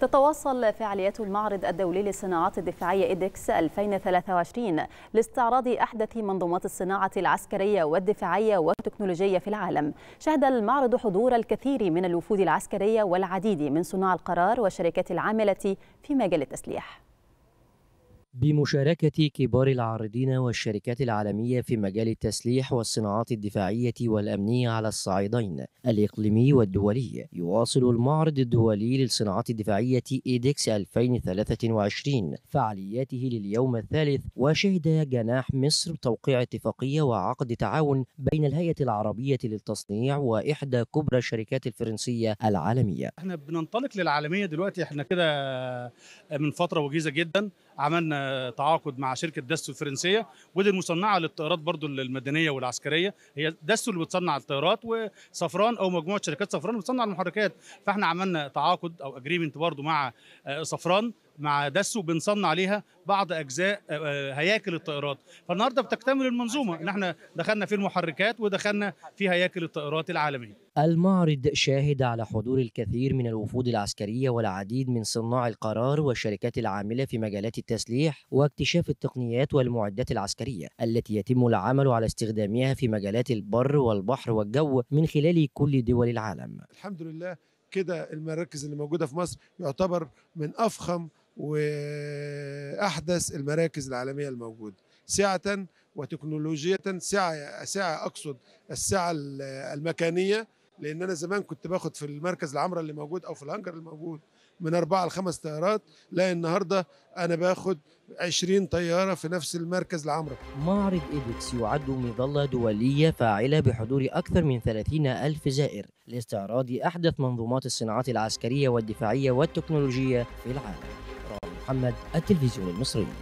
تتواصل فعاليات المعرض الدولي للصناعات الدفاعية إيدكس 2023 لاستعراض أحدث منظومات الصناعة العسكرية والدفاعية والتكنولوجية في العالم شهد المعرض حضور الكثير من الوفود العسكرية والعديد من صناع القرار والشركات العاملة في مجال التسليح بمشاركة كبار العارضين والشركات العالمية في مجال التسليح والصناعات الدفاعية والأمنية على الصعيدين الإقليمي والدولي يواصل المعرض الدولي للصناعات الدفاعية إيدكس 2023 فعالياته لليوم الثالث وشهد جناح مصر توقيع اتفاقية وعقد تعاون بين الهيئة العربية للتصنيع وإحدى كبرى الشركات الفرنسية العالمية احنا بننطلق للعالمية دلوقتي احنا كده من فترة وجيزة جدا عملنا تعاقد مع شركه داستو الفرنسيه ودي المصنعه للطيارات برضو المدنيه والعسكريه هي داستو اللي بتصنع الطيارات وصفران او مجموعه شركات صفران بتصنع المحركات فاحنا عملنا تعاقد او اجريمنت برضو مع آه، صفران مع دسو بنصنع عليها بعض اجزاء آه، آه، هياكل الطائرات فالنهارده بتكتمل المنظومه ان احنا دخلنا في المحركات ودخلنا في هياكل الطائرات العالميه المعرض شاهد على حضور الكثير من الوفود العسكريه والعديد من صناع القرار والشركات العامله في مجالات التسليح واكتشاف التقنيات والمعدات العسكريه التي يتم العمل على استخدامها في مجالات البر والبحر والجو من خلال كل دول العالم الحمد لله كده المراكز اللي موجوده في مصر يعتبر من افخم واحدث المراكز العالميه الموجوده سعه وتكنولوجية سعه سعه اقصد السعه المكانيه لان انا زمان كنت باخد في المركز العمرة اللي موجود او في الهنجر اللي موجود من اربعه لخمس طيارات لا النهارده انا باخد 20 طياره في نفس المركز العمرة معرض ايبكس يعد مظله دوليه فاعله بحضور اكثر من ثلاثين الف زائر لاستعراض احدث منظومات الصناعات العسكريه والدفاعيه والتكنولوجيه في العالم محمد التلفزيون المصري